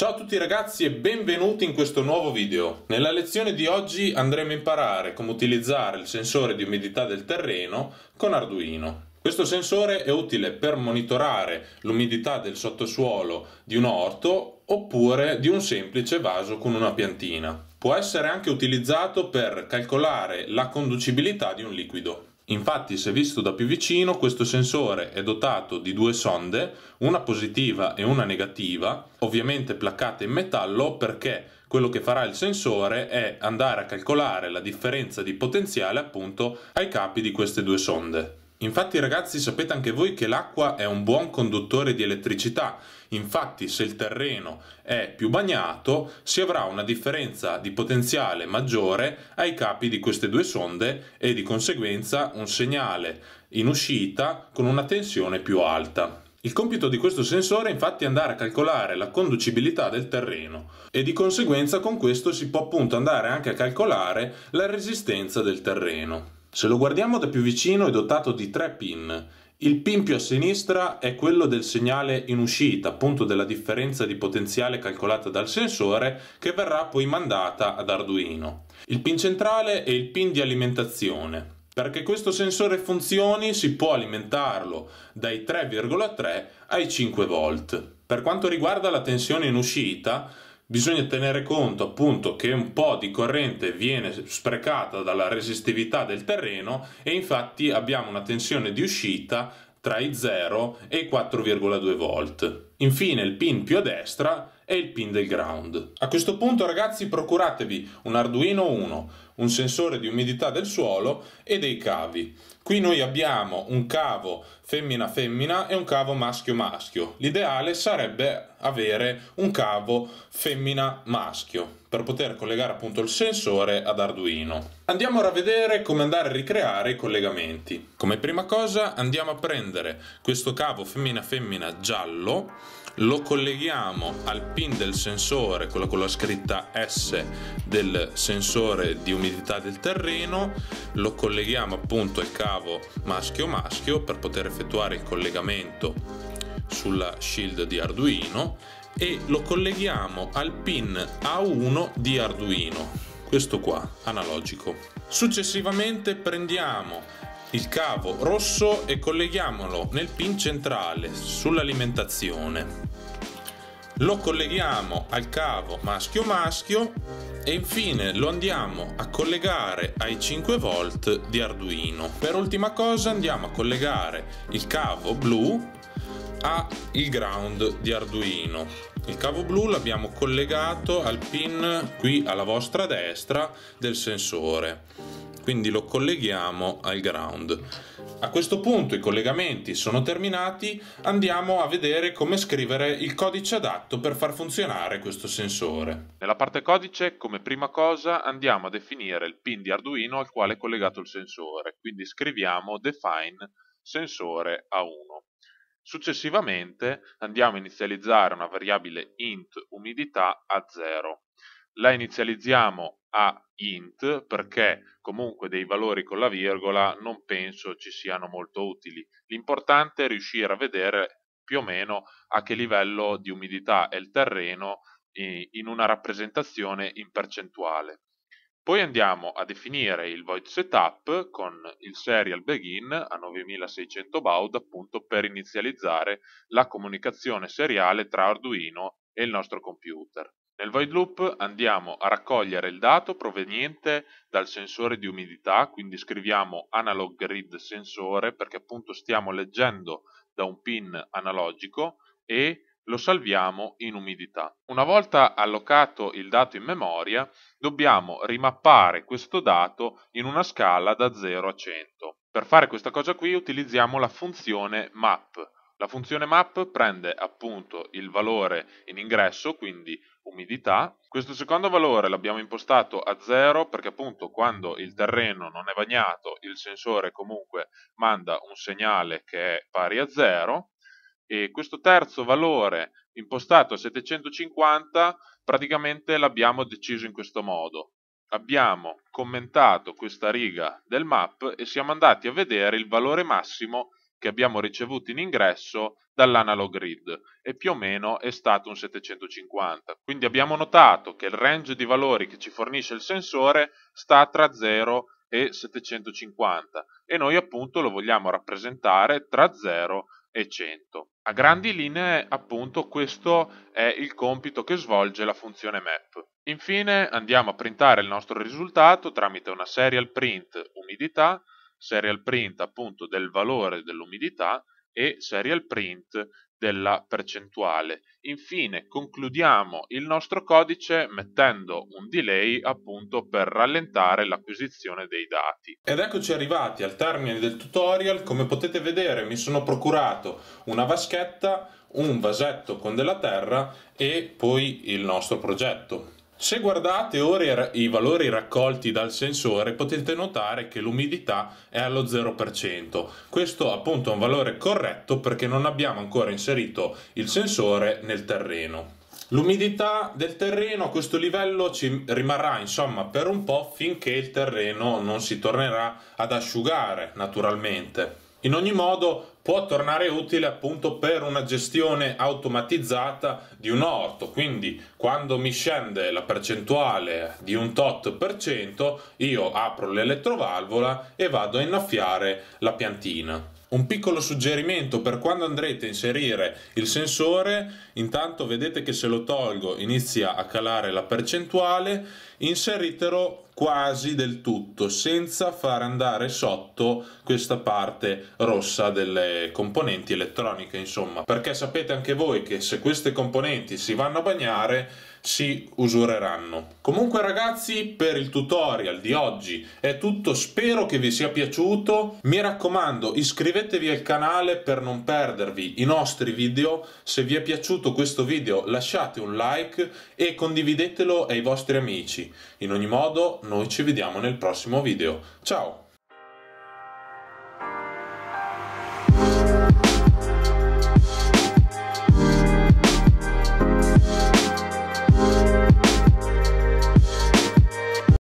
Ciao a tutti ragazzi e benvenuti in questo nuovo video. Nella lezione di oggi andremo a imparare come utilizzare il sensore di umidità del terreno con Arduino. Questo sensore è utile per monitorare l'umidità del sottosuolo di un orto oppure di un semplice vaso con una piantina. Può essere anche utilizzato per calcolare la conducibilità di un liquido. Infatti, se visto da più vicino, questo sensore è dotato di due sonde, una positiva e una negativa, ovviamente placcate in metallo perché quello che farà il sensore è andare a calcolare la differenza di potenziale appunto ai capi di queste due sonde. Infatti ragazzi sapete anche voi che l'acqua è un buon conduttore di elettricità, infatti se il terreno è più bagnato si avrà una differenza di potenziale maggiore ai capi di queste due sonde e di conseguenza un segnale in uscita con una tensione più alta. Il compito di questo sensore è infatti andare a calcolare la conducibilità del terreno e di conseguenza con questo si può appunto andare anche a calcolare la resistenza del terreno. Se lo guardiamo da più vicino è dotato di tre pin. Il pin più a sinistra è quello del segnale in uscita, appunto della differenza di potenziale calcolata dal sensore che verrà poi mandata ad Arduino. Il pin centrale è il pin di alimentazione. Perché questo sensore funzioni si può alimentarlo dai 3,3 ai 5 volt. Per quanto riguarda la tensione in uscita, bisogna tenere conto appunto che un po' di corrente viene sprecata dalla resistività del terreno e infatti abbiamo una tensione di uscita tra i 0 e i 4,2 volt. Infine il pin più a destra è il pin del ground. A questo punto ragazzi procuratevi un Arduino 1, un sensore di umidità del suolo e dei cavi. Qui noi abbiamo un cavo femmina femmina e un cavo maschio maschio. L'ideale sarebbe avere un cavo femmina maschio per poter collegare appunto il sensore ad Arduino. Andiamo ora a vedere come andare a ricreare i collegamenti. Come prima cosa andiamo a prendere questo cavo femmina femmina giallo, lo colleghiamo al pin del sensore, quello con la scritta S del sensore di umidità del terreno, lo colleghiamo appunto al cavo maschio maschio per poter effettuare il collegamento sulla shield di Arduino e lo colleghiamo al pin A1 di Arduino questo qua, analogico. Successivamente prendiamo il cavo rosso e colleghiamolo nel pin centrale sull'alimentazione. Lo colleghiamo al cavo maschio-maschio e infine lo andiamo a collegare ai 5V di Arduino. Per ultima cosa andiamo a collegare il cavo blu ha il ground di Arduino. Il cavo blu l'abbiamo collegato al pin qui alla vostra destra del sensore, quindi lo colleghiamo al ground. A questo punto i collegamenti sono terminati, andiamo a vedere come scrivere il codice adatto per far funzionare questo sensore. Nella parte codice, come prima cosa, andiamo a definire il pin di Arduino al quale è collegato il sensore, quindi scriviamo define sensore A1. Successivamente andiamo a inizializzare una variabile int umidità a 0. La inizializziamo a int perché comunque dei valori con la virgola non penso ci siano molto utili. L'importante è riuscire a vedere più o meno a che livello di umidità è il terreno eh, in una rappresentazione in percentuale. Poi andiamo a definire il void setup con il serial begin a 9600 baud appunto per inizializzare la comunicazione seriale tra Arduino e il nostro computer. Nel void loop andiamo a raccogliere il dato proveniente dal sensore di umidità, quindi scriviamo analog grid sensore perché appunto stiamo leggendo da un pin analogico e lo salviamo in umidità. Una volta allocato il dato in memoria, dobbiamo rimappare questo dato in una scala da 0 a 100. Per fare questa cosa qui utilizziamo la funzione map. La funzione map prende appunto il valore in ingresso, quindi umidità. Questo secondo valore l'abbiamo impostato a 0 perché appunto quando il terreno non è bagnato il sensore comunque manda un segnale che è pari a 0 e questo terzo valore impostato a 750 praticamente l'abbiamo deciso in questo modo. Abbiamo commentato questa riga del map e siamo andati a vedere il valore massimo che abbiamo ricevuto in ingresso dall'analog grid e più o meno è stato un 750. Quindi abbiamo notato che il range di valori che ci fornisce il sensore sta tra 0 e 750 e noi appunto lo vogliamo rappresentare tra 0 e e 100. A grandi linee, appunto, questo è il compito che svolge la funzione map. Infine andiamo a printare il nostro risultato tramite una serial print umidità, serial print appunto del valore dell'umidità e serial print della percentuale. Infine concludiamo il nostro codice mettendo un delay appunto per rallentare l'acquisizione dei dati. Ed eccoci arrivati al termine del tutorial, come potete vedere mi sono procurato una vaschetta, un vasetto con della terra e poi il nostro progetto. Se guardate ora i valori raccolti dal sensore potete notare che l'umidità è allo 0%. Questo appunto è un valore corretto perché non abbiamo ancora inserito il sensore nel terreno. L'umidità del terreno a questo livello ci rimarrà insomma per un po' finché il terreno non si tornerà ad asciugare naturalmente. In ogni modo può tornare utile appunto per una gestione automatizzata di un orto, quindi quando mi scende la percentuale di un tot per cento io apro l'elettrovalvola e vado a innaffiare la piantina. Un piccolo suggerimento per quando andrete a inserire il sensore, intanto vedete che se lo tolgo inizia a calare la percentuale, inseritelo quasi del tutto senza far andare sotto questa parte rossa delle componenti elettroniche insomma perché sapete anche voi che se queste componenti si vanno a bagnare si usureranno. Comunque ragazzi per il tutorial di oggi è tutto, spero che vi sia piaciuto, mi raccomando iscrivetevi al canale per non perdervi i nostri video, se vi è piaciuto questo video lasciate un like e condividetelo ai vostri amici, in ogni modo noi ci vediamo nel prossimo video. Ciao!